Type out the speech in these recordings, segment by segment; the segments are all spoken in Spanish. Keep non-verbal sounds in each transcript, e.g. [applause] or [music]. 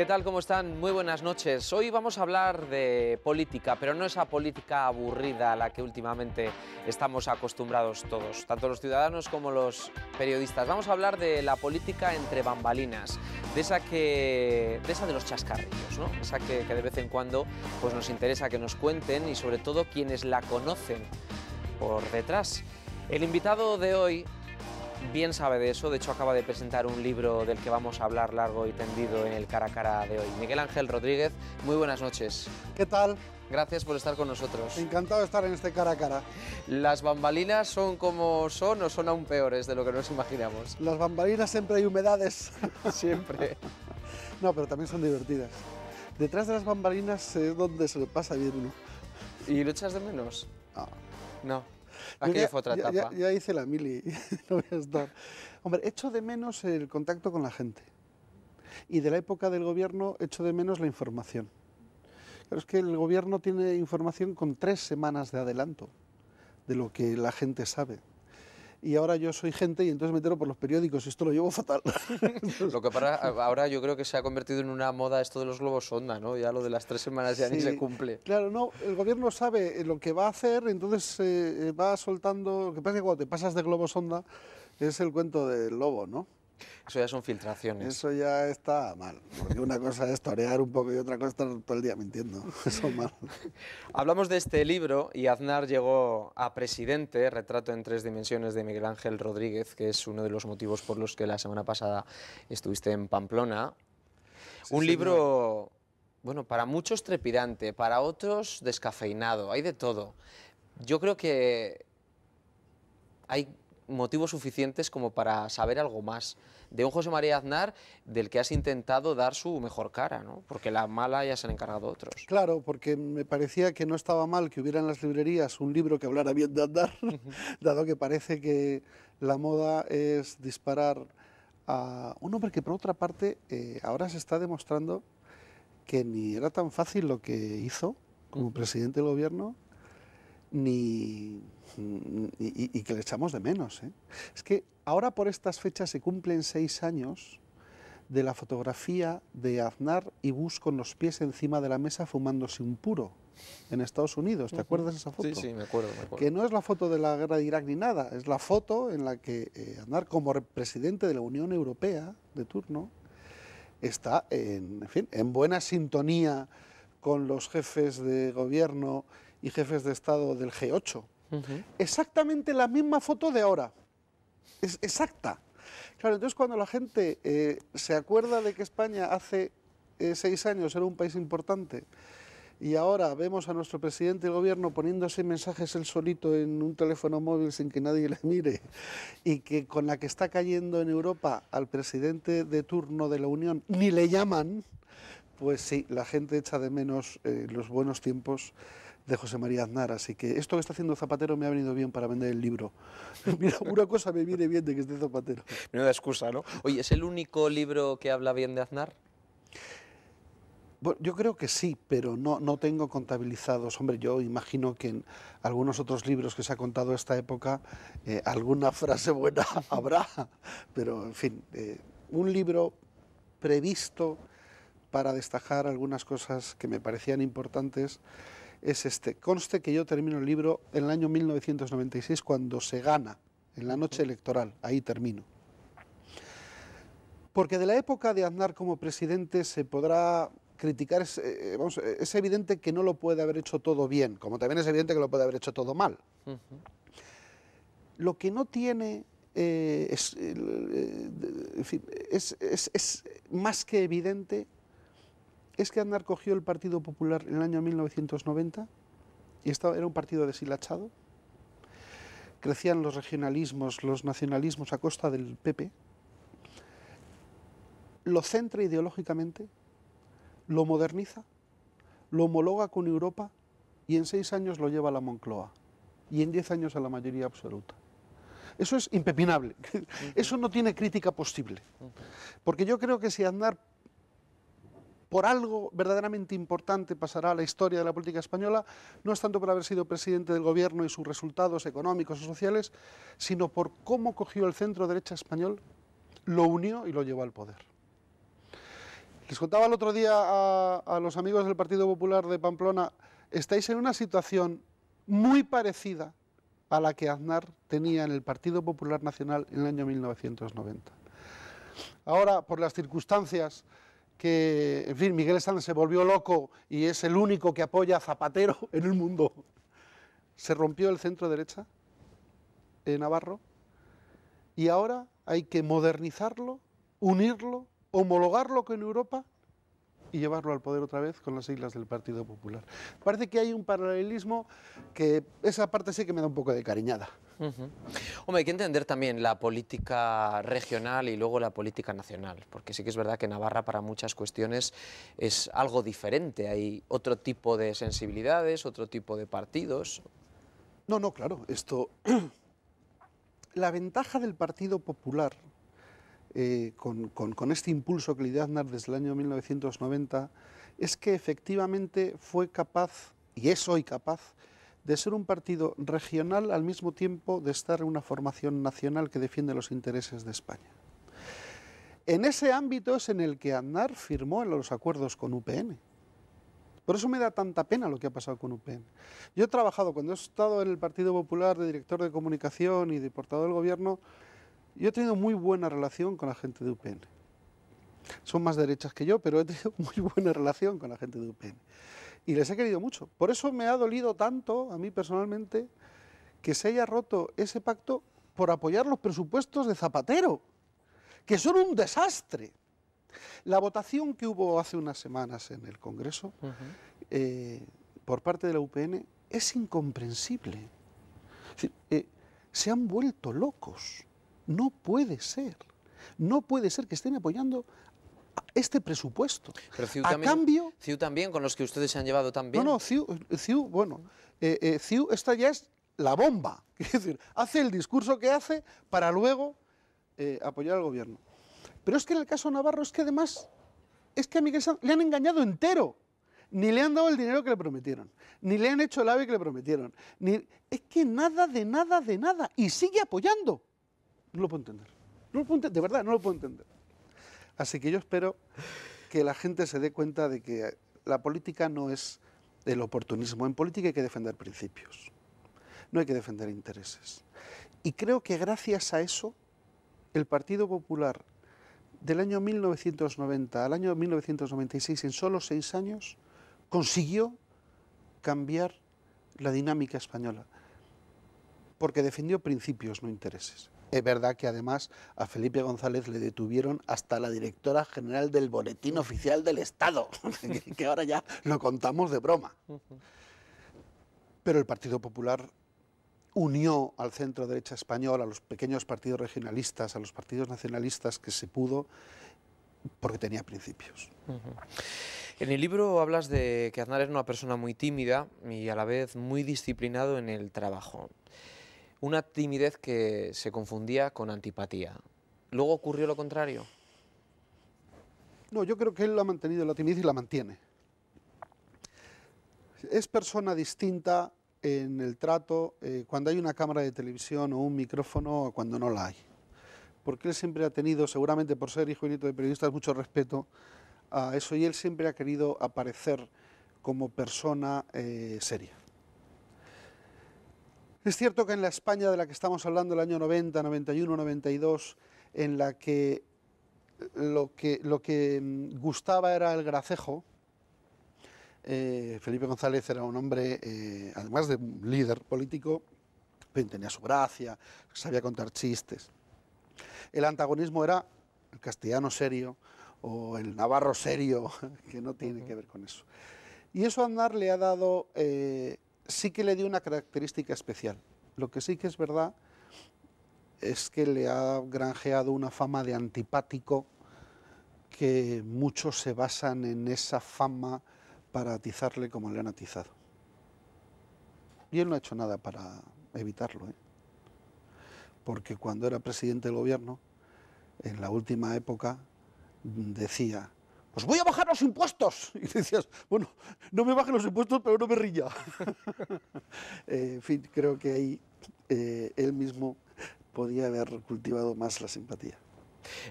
¿Qué tal? ¿Cómo están? Muy buenas noches. Hoy vamos a hablar de política, pero no esa política aburrida a la que últimamente estamos acostumbrados todos, tanto los ciudadanos como los periodistas. Vamos a hablar de la política entre bambalinas, de esa, que, de, esa de los chascarrillos, ¿no? Esa que, de vez en cuando pues nos interesa que nos cuenten y sobre todo quienes la conocen por detrás. El invitado de hoy bien sabe de eso, de hecho acaba de presentar un libro del que vamos a hablar largo y tendido en el cara a cara de hoy. Miguel Ángel Rodríguez, muy buenas noches. ¿Qué tal? Gracias por estar con nosotros. Encantado de estar en este cara a cara. ¿Las bambalinas son como son o son aún peores de lo que nos imaginamos? Las bambalinas siempre hay humedades. [laughs] siempre. no, pero también son divertidas. Detrás de las bambalinas es donde se le pasa bien uno. ¿Y lo echas de menos? No. No fue otra etapa. Ya, hice la mili, [laughs] no voy a estar. Hombre, echo de menos el contacto con la gente. Y de la época del gobierno echo de menos la información. Pero es que el gobierno tiene información con tres semanas de adelanto de lo que la gente sabe y ahora yo soy gente y entonces me entero por los periódicos y esto lo llevo fatal. [laughs] lo que para ahora yo creo que se ha convertido en una moda esto de los globos onda, ¿no? Ya lo de las tres semanas ya ni se cumple. Claro, no, el gobierno sabe eh, lo que va a hacer, entonces eh, eh, va soltando... Lo que pasa es que cuando te pasas de globos sonda es el cuento del lobo, ¿no? Eso ya son filtraciones. Eso ya está mal, porque una cosa es torear un poco y otra cosa estar todo el día mintiendo. [laughs] Eso mal. Hablamos de este libro y Aznar llegó a presidente, retrato en tres dimensiones de Miguel Ángel Rodríguez, que es uno de los motivos por los que la semana pasada estuviste en Pamplona. un libro, bueno, para muchos trepidante, para otros descafeinado, hay de todo. Yo creo que hay motivos suficientes como para saber algo más de un José María Aznar del que has intentado dar su mejor cara, ¿no? porque la mala ya se han encargado otros. Claro, porque me parecía que no estaba mal que hubiera en las librerías un libro que hablara bien de Aznar, [laughs] dado que parece que la moda es disparar a un hombre que por otra parte eh, ahora se está demostrando que ni era tan fácil lo que hizo como presidente del gobierno ni, y, que le echamos de menos. ¿eh? Es que ahora por estas fechas se cumplen seis años de la fotografía de Aznar y Bush con los pies encima de la mesa fumándose un puro en Estados Unidos. ¿Te acuerdas de esa foto? Sí, sí, me acuerdo, Que no es la foto de la guerra de Irak ni nada, es la foto en la que eh, Aznar, como presidente de la Unión Europea de turno, está en, en, en buena sintonía con los jefes de gobierno y jefes de Estado del G8. Exactamente la misma foto de ahora. Es exacta. Claro, entonces cuando la gente eh, se acuerda de que España hace eh, seis años era un país importante y ahora vemos a nuestro presidente de gobierno poniéndose mensajes él solito en un teléfono móvil sin que nadie [laughs] le mire y que con la que está cayendo en Europa al presidente de turno de la Unión ni le llaman, pues sí, la gente echa de menos eh, los buenos tiempos de José María Aznar. Así que esto que está haciendo Zapatero me ha venido bien para vender el libro. [laughs] Mira, una cosa me viene bien de que esté Zapatero. da excusa, ¿no? Oye, ¿es el único libro que habla bien de Aznar? yo creo que sí, pero no, no tengo contabilizados. Hombre, yo imagino que en algunos otros libros que se ha contado esta época eh, alguna frase buena [laughs] habrá. Pero, en fin, eh, un libro previsto para destajar algunas cosas que me parecían importantes es este. Conste que yo termino el libro en el año 1996 cuando se gana, en la noche electoral, ahí termino. Porque de la época de Aznar como presidente se podrá criticar, eh, eh, eh, es, evidente que no lo puede haber hecho todo bien, como también es evidente que lo puede haber hecho todo mal. Lo que no tiene es más que evidente es que Aznar cogió el Partido Popular en el año 1990 y estaba, era un partido deshilachado. Crecían los regionalismos, los nacionalismos a costa del PP. Lo centra ideológicamente, lo moderniza, lo homologa con Europa y en seis años lo lleva a la Moncloa y en diez años a la mayoría absoluta. Eso es impepinable. [laughs] Eso no tiene crítica posible. Porque yo creo que si Aznar por algo verdaderamente importante pasará a la historia de la política española, no es tanto por haber sido presidente del gobierno y sus resultados económicos o sociales, sino por cómo cogió el centro derecha español, lo unió y lo llevó al poder. Les contaba el otro día a, a los amigos del Partido Popular de Pamplona, estáis en una situación muy parecida a la que Aznar tenía en el Partido Popular Nacional en el año 1990. Ahora, por las circunstancias, que, en fin, Miguel Sánchez se volvió loco y es el único que apoya a Zapatero [laughs] en el mundo. Se rompió el centro derecha en Navarro y ahora hay que modernizarlo, unirlo, homologarlo con Europa y llevarlo al poder otra vez con las siglas del Partido Popular. Parece que hay un paralelismo que esa parte sí que me da un poco de cariñada. Hombre, hay que entender también la política regional y luego la política nacional, porque sí que es verdad que Navarra para muchas cuestiones es algo diferente, hay otro tipo de sensibilidades, otro tipo de partidos. No, no, claro, esto... [clears throat] la ventaja del Partido Popular eh, con, con, este impulso que le dio Aznar desde el año 1990 es que efectivamente fue capaz, y es hoy capaz, de ser un partido regional al mismo tiempo de estar en una formación nacional que defiende los intereses de España. En ese ámbito es en el que Andar firmó los acuerdos con UPN. Por eso me da tanta pena lo que ha pasado con UPN. Yo he trabajado, cuando he estado en el Partido Popular de director de comunicación y de portavoz del gobierno, yo he tenido muy buena relación con la gente de UPN. Son más derechas que yo, pero he tenido [laughs] muy buena relación con la gente de UPN y les he querido mucho. Por eso me ha dolido tanto a mí personalmente que se haya roto ese pacto por apoyar los presupuestos de Zapatero, que son un desastre. La votación que hubo hace unas semanas en el Congreso eh, por parte de la UPN es incomprensible. Eh, se han vuelto locos. No puede ser. No puede ser que estén apoyando este presupuesto. a cambio... CIU también, con los que ustedes se han llevado también. No, no, CIU, bueno, eh, eh, CIU esta ya es la bomba. Es [laughs] decir, hace el discurso que hace para luego eh, apoyar al gobierno. Pero es que en el caso Navarro es que además es que a Miguel Sanz le han engañado entero. Ni le han dado el dinero que le prometieron, ni le han hecho el ave que le prometieron. Ni... Es que nada de nada de nada. Y sigue apoyando. No lo puedo entender. No lo puedo entender, de verdad, no lo puedo entender. Así que yo espero que la gente se dé cuenta de que la política no es el oportunismo. En política hay que defender principios, no hay que defender intereses. Y creo que gracias a eso, el Partido Popular del año 1990 al año 1996, en solo seis años, consiguió cambiar la dinámica española, porque defendió principios, no intereses. Es verdad que además a Felipe González le detuvieron hasta la directora general del Boletín Oficial del Estado, [laughs] que ahora ya lo contamos de broma. Pero el Partido Popular unió al centro derecha español, a los pequeños partidos regionalistas, a los partidos nacionalistas que se pudo, porque tenía principios. En el libro hablas de que Aznar es una persona muy tímida y a la vez muy disciplinado en el trabajo una timidez que se confundía con antipatía. ¿Luego ocurrió lo contrario? No, yo creo que él lo ha mantenido la timidez y la mantiene. Es persona distinta en el trato eh, cuando hay una cámara de televisión o un micrófono o cuando no la hay. Porque él siempre ha tenido, seguramente por ser hijo y nieto de periodistas, mucho respeto a eso y él siempre ha querido aparecer como persona eh, seria. Es cierto que en la España de la que estamos hablando, el año 90, 91, 92, en la que lo que, mm, gustaba era el gracejo, eh, Felipe González era un hombre, eh, además de un líder político, tenía su gracia, sabía contar chistes. El antagonismo era el castellano serio o el navarro serio, [laughs] que no tiene que ver con eso. Y eso andar le ha dado eh, sí que le dio una característica especial. Lo que sí que es verdad es que le ha granjeado una fama de antipático que muchos se basan en esa fama para atizarle como le han atizado. Y él no ha hecho nada para evitarlo, ¿eh? porque cuando era presidente del gobierno, en la última época, decía, pues voy a bajar los impuestos. [laughs] Y decías, bueno, no me bajen los impuestos, pero no me rilla. [laughs] Eh, en fin, creo que ahí eh, él mismo podía haber cultivado más la simpatía.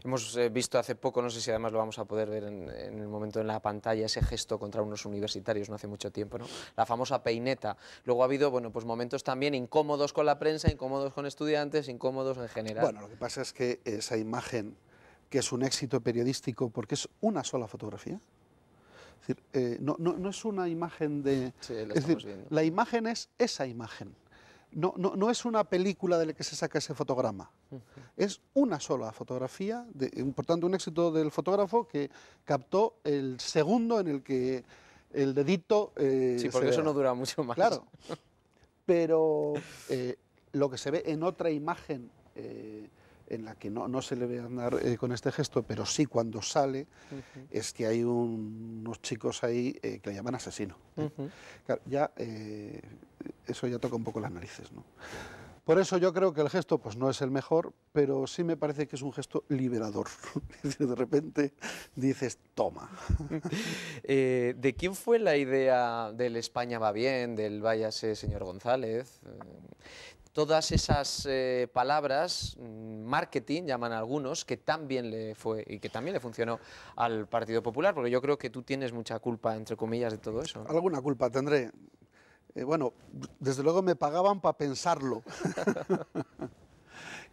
Hemos eh, visto hace poco, no sé si además lo vamos a poder ver en, el momento en la pantalla, ese gesto contra unos universitarios no hace mucho tiempo, ¿no? la famosa peineta. Luego ha habido bueno, pues momentos también incómodos con la prensa, incómodos con estudiantes, incómodos en general. Bueno, lo que pasa es que esa imagen que es un éxito periodístico porque es una sola fotografía. Es decir, eh, no, es una imagen de... la, es decir, la imagen es esa imagen. No, no, es una película de la que se saca ese fotograma. Es una sola fotografía, por tanto un éxito del fotógrafo que captó el segundo en el que el dedito... Eh, sí, porque eso no dura mucho más. Claro. [laughs] Pero eh, lo que se ve en otra imagen en la que no, se le ve andar eh, con este gesto, pero sí cuando sale, es que hay unos chicos ahí eh, que le llaman asesino. ¿eh? ya eso ya toca un poco las narices, Por eso yo creo que el gesto pues, no es el mejor, pero sí me parece que es un gesto liberador. [laughs] de repente dices, toma. [laughs] ¿De quién fue la idea del España va bien, del váyase señor González? todas esas eh, palabras, mm, marketing, llaman algunos, que también le fue y que también le funcionó al Partido Popular, porque yo creo que tú tienes mucha culpa, entre comillas, de todo eso. Alguna culpa tendré. Eh, bueno, desde luego me pagaban para pensarlo. [laughs]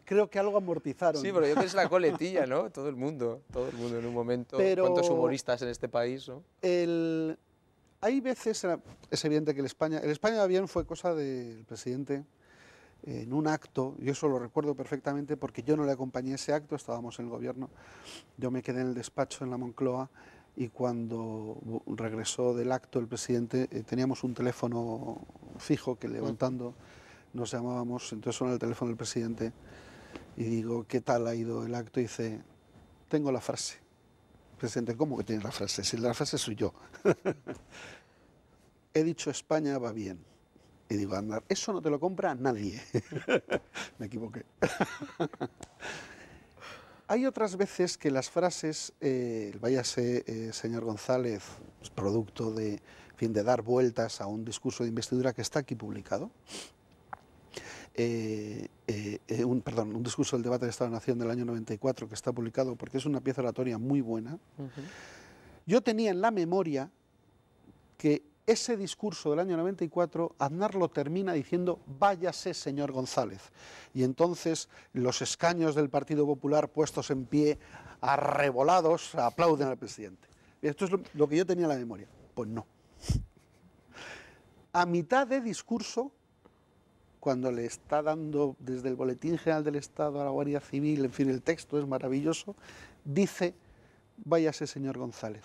creo que algo amortizaron. Sí, pero yo es la coletilla, ¿no? Todo el mundo, todo el mundo en un momento. ¿Cuántos humoristas en este país? Hay veces, es evidente que el España, el España bien fue cosa del presidente en un acto, yo eso lo recuerdo perfectamente porque yo no le acompañé ese acto, estábamos en el gobierno, yo me quedé en el despacho en la Moncloa y cuando regresó del acto el presidente eh, teníamos un teléfono fijo que levantando nos llamábamos, entonces suena el teléfono del presidente y digo, ¿qué tal ha ido el acto? Y dice, tengo la frase. Presidente, ¿cómo que tienes la frase? Si la frase soy yo. [laughs] He dicho España va bien. Y digo, andar, eso no te lo compra nadie. [laughs] Me equivoqué. [laughs] Hay otras veces que las frases, eh, váyase, eh, señor González, pues, producto de, fin, de dar vueltas a un discurso de investidura que está aquí publicado, eh, un, perdón, un discurso del debate de Estado-Nación de del año 94 que está publicado porque es una pieza oratoria muy buena, yo tenía en la memoria que ese discurso del año 94, Aznar lo termina diciendo, váyase señor González. Y entonces los escaños del Partido Popular puestos en pie, arrebolados, aplauden al presidente. Esto es lo, que yo tenía en la memoria. Pues no. A mitad de discurso, cuando le está dando desde el Boletín General del Estado a la Guardia Civil, en fin, el texto es maravilloso, dice, váyase señor González.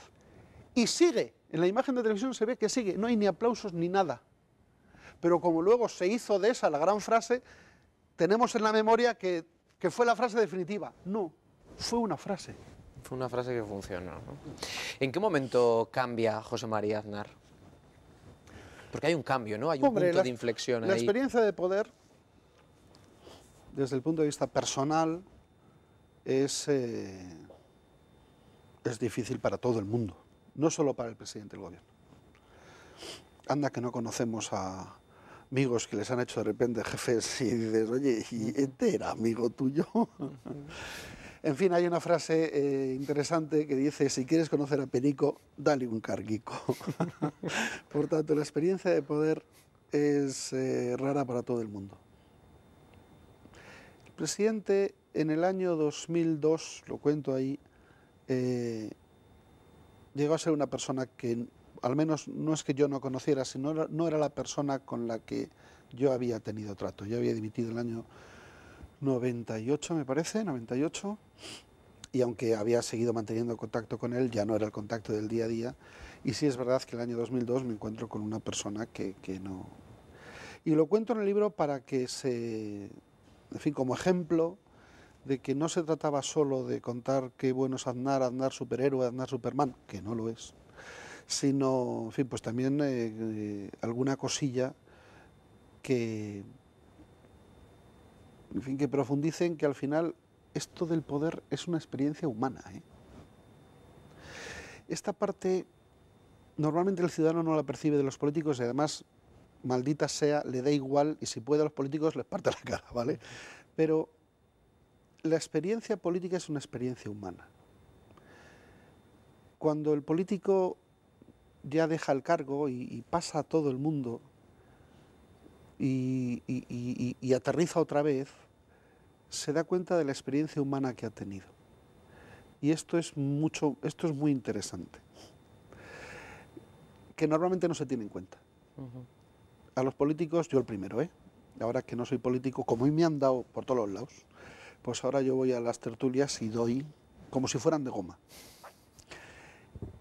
Y sigue, en la imagen de televisión se ve que sigue, no hay ni aplausos ni nada. Pero como luego se hizo de esa la gran frase, tenemos en la memoria que, fue la frase definitiva. No, fue una frase. Fue una frase que funcionó. ¿En qué momento cambia José María Aznar? Porque hay un cambio, ¿no? Hay un punto de inflexión la experiencia de poder, desde el punto de vista personal, es, eh, es difícil para todo el mundo no solo para el presidente del gobierno. Anda que no conocemos a amigos que les han hecho de repente jefes y dices, oye, ¿y este amigo tuyo? en fin, hay una frase eh, interesante que dice, si quieres conocer a Perico, dale un carguico. [laughs] Por tanto, la experiencia de poder es eh, rara para todo el mundo. El presidente en el año 2002, lo cuento ahí, eh, llegó a ser una persona que, al menos no es que yo no conociera, sino no era, la persona con la que yo había tenido trato. Yo había dimitido el año 98, me parece, 98, y aunque había seguido manteniendo contacto con él, ya no era el contacto del día a día. Y sí es verdad que el año 2002 me encuentro con una persona que, que no... Y lo cuento en el libro para que se, en fin, como ejemplo de que no se trataba solo de contar qué bueno es Aznar, Aznar superhéroe, Aznar Superman, que no lo es, sino, fin, pues también eh, eh, alguna cosilla que, en fin, que profundicen que al final esto del poder es una experiencia humana. ¿eh? Esta parte normalmente el ciudadano no la percibe de los políticos y además, maldita sea, le da igual y si puede a los políticos les parte la cara, ¿vale? Pero la experiencia política es una experiencia humana. Cuando el político ya deja el cargo y, pasa a todo el mundo y, aterriza otra vez, se da cuenta de la experiencia humana que ha tenido. Y esto es mucho, esto es muy interesante. Que normalmente no se tiene en cuenta. A los políticos, yo el primero, ¿eh? Ahora que no soy político, como hoy me han dado por todos los lados, pues ahora yo voy a las tertulias y doy como si fueran de goma.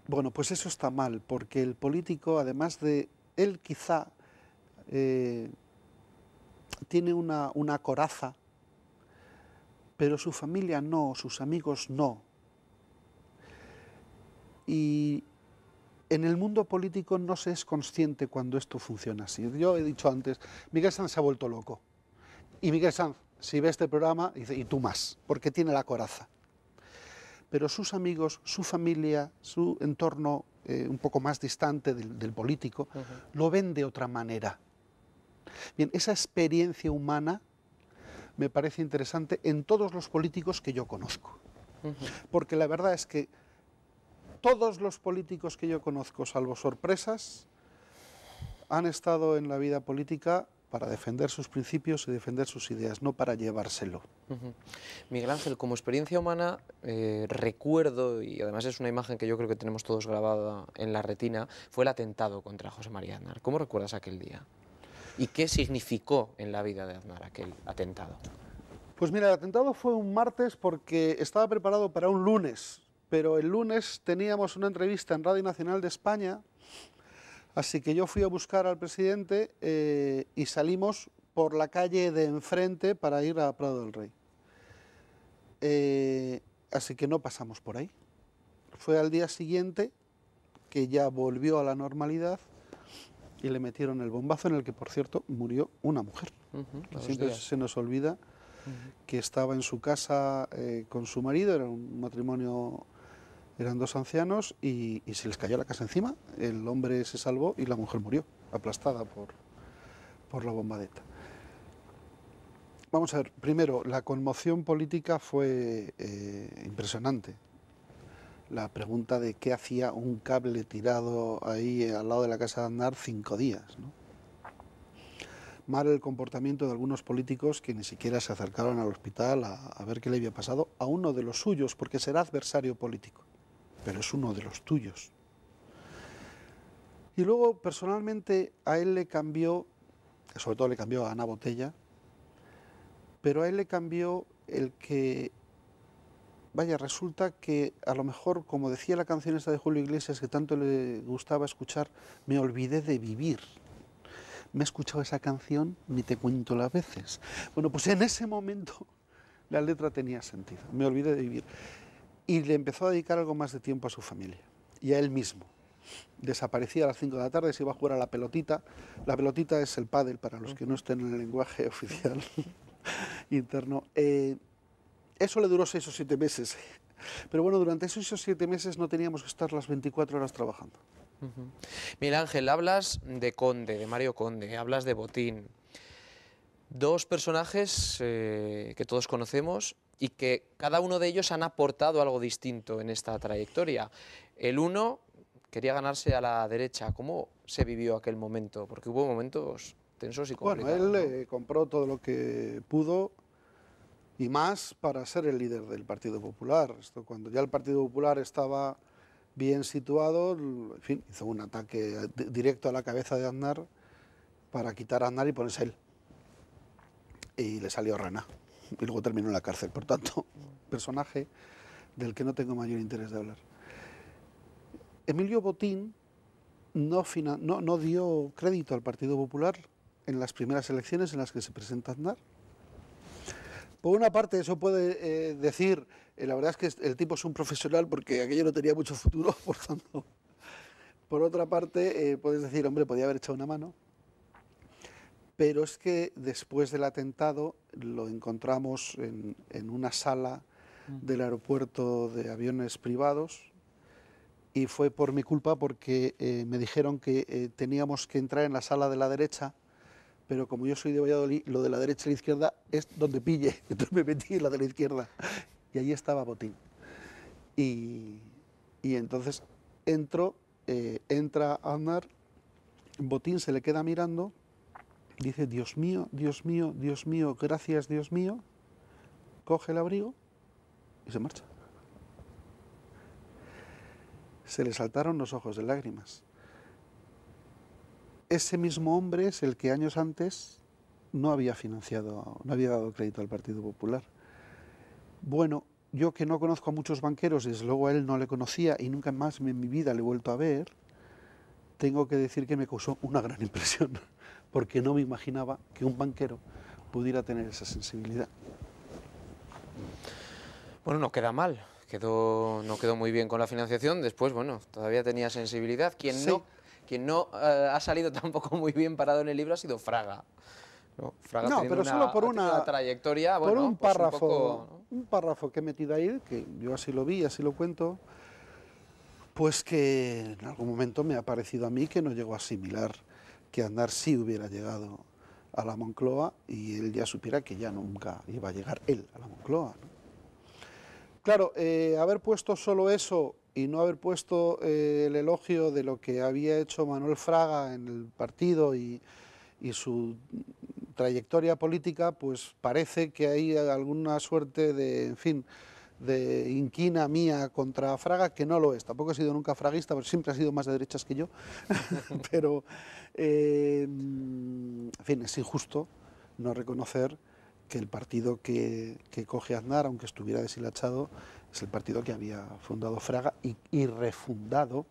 Bueno, pues eso está mal, porque el político, además de él quizá, eh, tiene una, una coraza, pero su familia no, sus amigos no. Y en el mundo político no se es consciente cuando esto funciona así. Yo he dicho antes, Miguel Sanz se ha vuelto loco. Y Miguel Sanz si ve este programa, y tú más, porque tiene la coraza. Pero sus amigos, su familia, su entorno eh, un poco más distante del, político, lo ven de otra manera. Bien, esa experiencia humana me parece interesante en todos los políticos que yo conozco. Porque la verdad es que todos los políticos que yo conozco, salvo sorpresas, han estado en la vida política para defender sus principios y defender sus ideas, no para llevárselo. Miguel Ángel, como experiencia humana, eh, recuerdo, y además es una imagen que yo creo que tenemos todos grabada en la retina, fue el atentado contra José María Aznar. ¿Cómo recuerdas aquel día? ¿Y qué significó en la vida de Aznar aquel atentado? Pues mira, el atentado fue un martes porque estaba preparado para un lunes, pero el lunes teníamos una entrevista en Radio Nacional de España Así que yo fui a buscar al presidente eh, y salimos por la calle de enfrente para ir a Prado del Rey. Eh, así que no pasamos por ahí. Fue al día siguiente que ya volvió a la normalidad y le metieron el bombazo en el que, por cierto, murió una mujer. Siempre se nos olvida que estaba en su casa eh, con su marido, era un matrimonio eran dos ancianos y, se les cayó la casa encima. El hombre se salvó y la mujer murió, aplastada por, la bombadeta. Vamos a ver, primero, la conmoción política fue eh, impresionante. La pregunta de qué hacía un cable tirado ahí al lado de la casa de andar cinco días. ¿no? mal el comportamiento de algunos políticos que ni siquiera se acercaron al hospital a, a, ver qué le había pasado a uno de los suyos, porque será adversario político pero es uno de los tuyos. Y luego personalmente a él le cambió, sobre todo le cambió a Ana Botella, pero a él le cambió el que, vaya, resulta que a lo mejor, como decía la canción esta de Julio Iglesias que tanto le gustaba escuchar, me olvidé de vivir. Me he escuchado esa canción, ni te cuento las veces. Bueno, pues en ese momento [laughs] la letra tenía sentido, me olvidé de vivir y le empezó a dedicar algo más de tiempo a su familia y a él mismo. Desaparecía a las 5 de la tarde, se iba a jugar a la pelotita. La pelotita es el pádel, para los que no estén en el lenguaje [laughs] oficial [laughs] interno. Eh, eso le duró 6 o 7 meses. Pero bueno, durante esos siete meses no teníamos que estar las 24 horas trabajando. mira Ángel, hablas de Conde, de Mario Conde, hablas de Botín. Dos personajes eh, que todos conocemos y que cada uno de ellos han aportado algo distinto en esta trayectoria. El uno quería ganarse a la derecha. ¿Cómo se vivió aquel momento? Porque hubo momentos tensos y complicados. Bueno, él eh, compró todo lo que pudo y más para ser el líder del Partido Popular. Esto cuando ya el Partido Popular estaba bien situado, en fin, hizo un ataque directo a la cabeza de Aznar para quitar a Aznar y ponerse él. Y le salió rana y luego terminó en la cárcel. Por tanto, personaje del que no tengo mayor interés de hablar. Emilio Botín no, no, dio crédito al Partido Popular en las primeras elecciones en las que se presenta Aznar. Por una parte, eso puede eh, decir, eh, la verdad es que el tipo es un profesional porque aquello no tenía mucho futuro, [laughs] por tanto. Por otra parte, eh, puedes decir, hombre, podía haber echado una mano, pero es que después del atentado lo encontramos en, una sala mm. del aeropuerto de aviones privados y fue por mi culpa porque eh, me dijeron que eh, teníamos que entrar en la sala de la derecha, pero como yo soy de Valladolid, lo de la derecha y la izquierda es donde pille, [laughs] entonces me metí en la de la izquierda y allí estaba Botín. Y, entonces entro, eh, entra Aznar, Botín se le queda mirando dice, Dios mío, Dios mío, Dios mío, gracias Dios mío, coge el abrigo y se marcha. Se le saltaron los ojos de lágrimas. Ese mismo hombre es el que años antes no había financiado, no había dado crédito al Partido Popular. Bueno, yo que no conozco a muchos banqueros, y desde luego a él no le conocía y nunca más en mi vida le he vuelto a ver, tengo que decir que me causó una gran impresión porque no me imaginaba que un banquero pudiera tener esa sensibilidad. Bueno, no queda mal, quedó, no quedó muy bien con la financiación, después, bueno, todavía tenía sensibilidad. Quien no, eh, ha salido [laughs] tampoco muy bien parado en el libro ha sido Fraga. No, pero solo por una, trayectoria, por bueno, un pues párrafo, un, párrafo que he metido ahí, que yo así lo vi, así lo cuento, pues que en algún momento me ha parecido a mí que no llegó a asimilar que Andar sí hubiera llegado a la Moncloa y él ya supiera que ya nunca iba a llegar él a la Moncloa. Claro, eh, haber puesto solo eso y no haber puesto eh, el elogio de lo que había hecho Manuel Fraga en el partido y, y su trayectoria política, pues parece que hay alguna suerte de, en fin, de inquina mía contra Fraga, que no lo es. Tampoco ha sido nunca fraguista, pero siempre ha sido más de derechas que yo. [laughs] pero, eh, en fin, es injusto no reconocer que el partido que, coge Aznar, aunque estuviera deshilachado, es el partido que había fundado Fraga y, refundado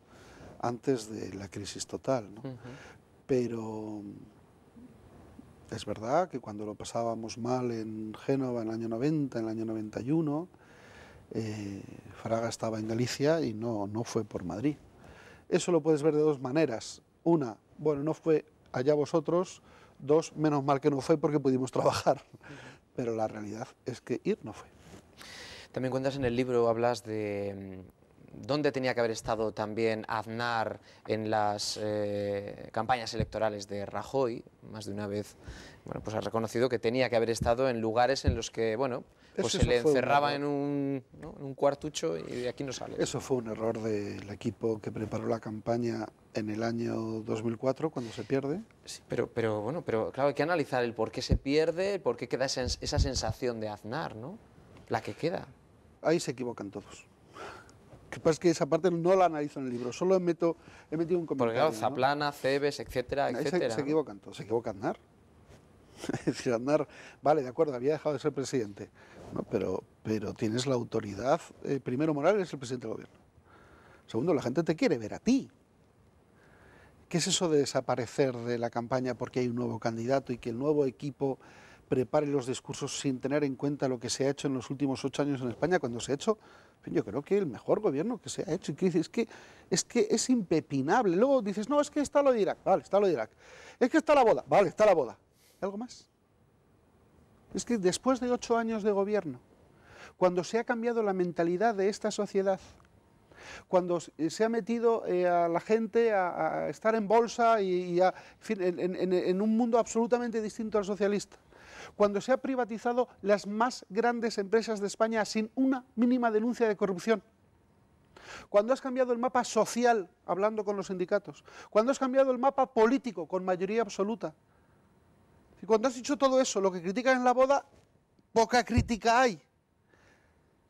antes de la crisis total. Pero es verdad que cuando lo pasábamos mal en Génova en el año 90, en el año 91, eh, Fraga estaba en Galicia y no, no fue por Madrid. Eso lo puedes ver de dos maneras. Una, bueno, no fue allá vosotros. Dos, menos mal que no fue porque pudimos trabajar. Pero la realidad es que ir no fue. También cuentas en el libro, hablas de mm, ¿Dónde tenía que haber estado también Aznar en las eh, campañas electorales de Rajoy? Más de una vez bueno, pues ha reconocido que tenía que haber estado en lugares en los que bueno, pues se le encerraba en, un, cuartucho y de aquí no sale. Eso fue un error del equipo que preparó la campaña en el año 2004, cuando se pierde. Sí, pero, pero, bueno, pero claro, hay que analizar el por qué se pierde, el por qué queda esa, esa sensación de Aznar, ¿no? La que queda. Ahí se equivocan todos que pasa es que esa parte no la analizo en el libro, solo meto, he metido un comentario. Porque claro, Zaplana, Cebes, etcétera, etcétera. Se, equivocan todos, se equivoca Aznar. [laughs] es decir, Aznar, vale, de acuerdo, había dejado de ser presidente, pero, pero tienes la autoridad, eh, primero moral, es el presidente del gobierno. Segundo, la gente te quiere ver a ti. ¿Qué es eso de desaparecer de la campaña porque hay un nuevo candidato y que el nuevo equipo prepare los discursos sin tener en cuenta lo que se ha hecho en los últimos ocho años en España, cuando se ha hecho, yo creo que el mejor gobierno que se ha hecho. Y es que, es que es impepinable. Luego dices, no, es que está lo de Irak, vale, está lo de Irak. Es que está la boda, vale, está la boda. ¿Algo más? Es que después de ocho años de gobierno, cuando se ha cambiado la mentalidad de esta sociedad, cuando se eh, ha metido eh, a la gente a, estar en bolsa y, en un mundo absolutamente distinto al socialista, cuando se ha privatizado las más grandes empresas de España sin una mínima denuncia de corrupción. Cuando has cambiado el mapa social, hablando con los sindicatos. Cuando has cambiado el mapa político, con mayoría absoluta. Y cuando has dicho todo eso, lo que critican en la boda, poca crítica hay.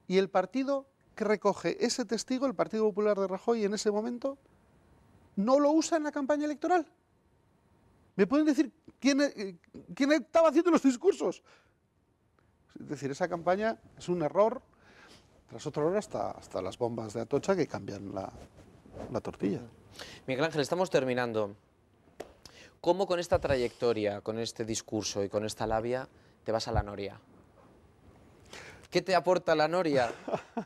Y el partido que recoge ese testigo, el Partido Popular de Rajoy, en ese momento, no lo usa en la campaña electoral. ¿Me pueden decir eh, quién, estaba haciendo los discursos? Es decir, esa campaña es un error tras otro error hasta, hasta las bombas de Atocha que cambian la, la tortilla. Miguel Ángel, estamos terminando. ¿Cómo con esta trayectoria, con este discurso y con esta labia te vas a la noria? ¿Qué te aporta la noria?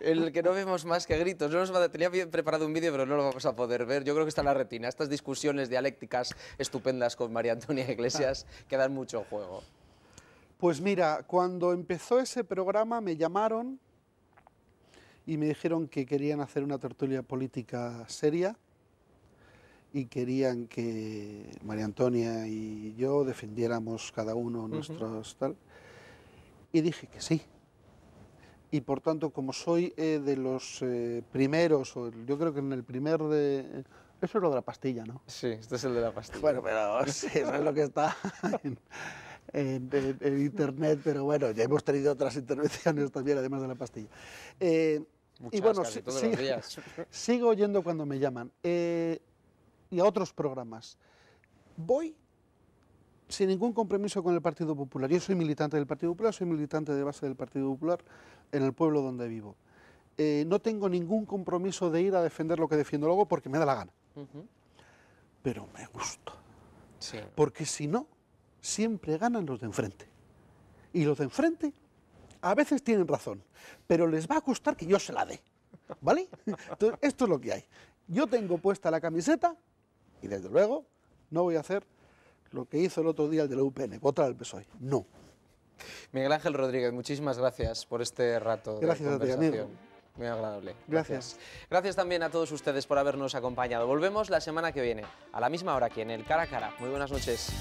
El que no vemos más que gritos. No nos va a... Tenía preparado un vídeo, pero no lo vamos a poder ver. Yo creo que está en la retina. Estas discusiones dialécticas estupendas con María Antonia Iglesias [laughs] quedan mucho juego. Pues mira, cuando empezó ese programa me llamaron y me dijeron que querían hacer una tertulia política seria y querían que María Antonia y yo defendiéramos cada uno nuestros tal. Y dije que sí y por tanto, como soy eh, de los eh, primeros, o yo creo que en el primer de... Eso es lo de la pastilla, ¿no? Sí, este es el de la pastilla. Bueno, pero [laughs] sí, eso es lo que está en, Internet, pero bueno, ya hemos tenido otras intervenciones también, además de la pastilla. Eh, Muchas, y bueno, sí, [laughs] sigo oyendo cuando me llaman y a otros programas. Voy sin ningún compromiso con el Partido Popular. Yo soy militante del Partido Popular, soy militante de base del Partido Popular en el pueblo donde vivo. Eh, no tengo ningún compromiso de ir a defender lo que defiendo luego porque me da la gana. Pero me gusta. Porque si no, siempre ganan los de enfrente. Y los de enfrente a veces tienen razón, pero les va a costar que yo se la dé. ¿Vale? [laughs] Entonces, esto es lo que hay. Yo tengo puesta la camiseta y desde luego no voy a hacer lo que hizo el otro día el de la UPN, votar al PSOE. No. Miguel Ángel Rodríguez, muchísimas gracias por este rato de conversación. Muy agradable. Gracias. gracias. también a todos ustedes por habernos acompañado. Volvemos la semana que viene, a la misma hora aquí en el Cara a Cara. Muy buenas noches.